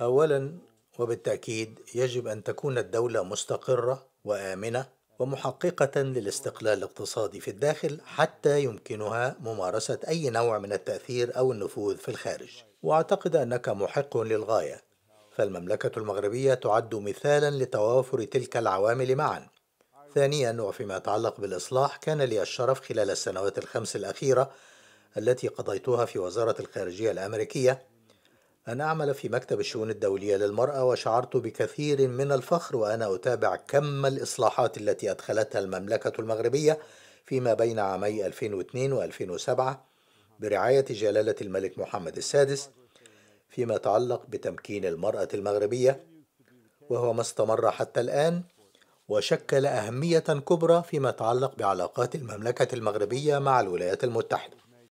اولا وبالتاكيد يجب ان تكون الدوله مستقره وامنه ومحققه للاستقلال الاقتصادي في الداخل حتى يمكنها ممارسه اي نوع من التاثير او النفوذ في الخارج واعتقد انك محق للغايه فالمملكه المغربيه تعد مثالا لتوافر تلك العوامل معا ثانيا وفيما يتعلق بالاصلاح كان لي الشرف خلال السنوات الخمس الاخيره التي قضيتها في وزاره الخارجيه الامريكيه أنا أعمل في مكتب الشؤون الدولية للمرأة وشعرت بكثير من الفخر وأنا أتابع كم الإصلاحات التي أدخلتها المملكة المغربية فيما بين عامي 2002 و2007 برعاية جلالة الملك محمد السادس فيما يتعلق بتمكين المرأة المغربية وهو ما استمر حتى الآن وشكل أهمية كبرى فيما يتعلق بعلاقات المملكة المغربية مع الولايات المتحدة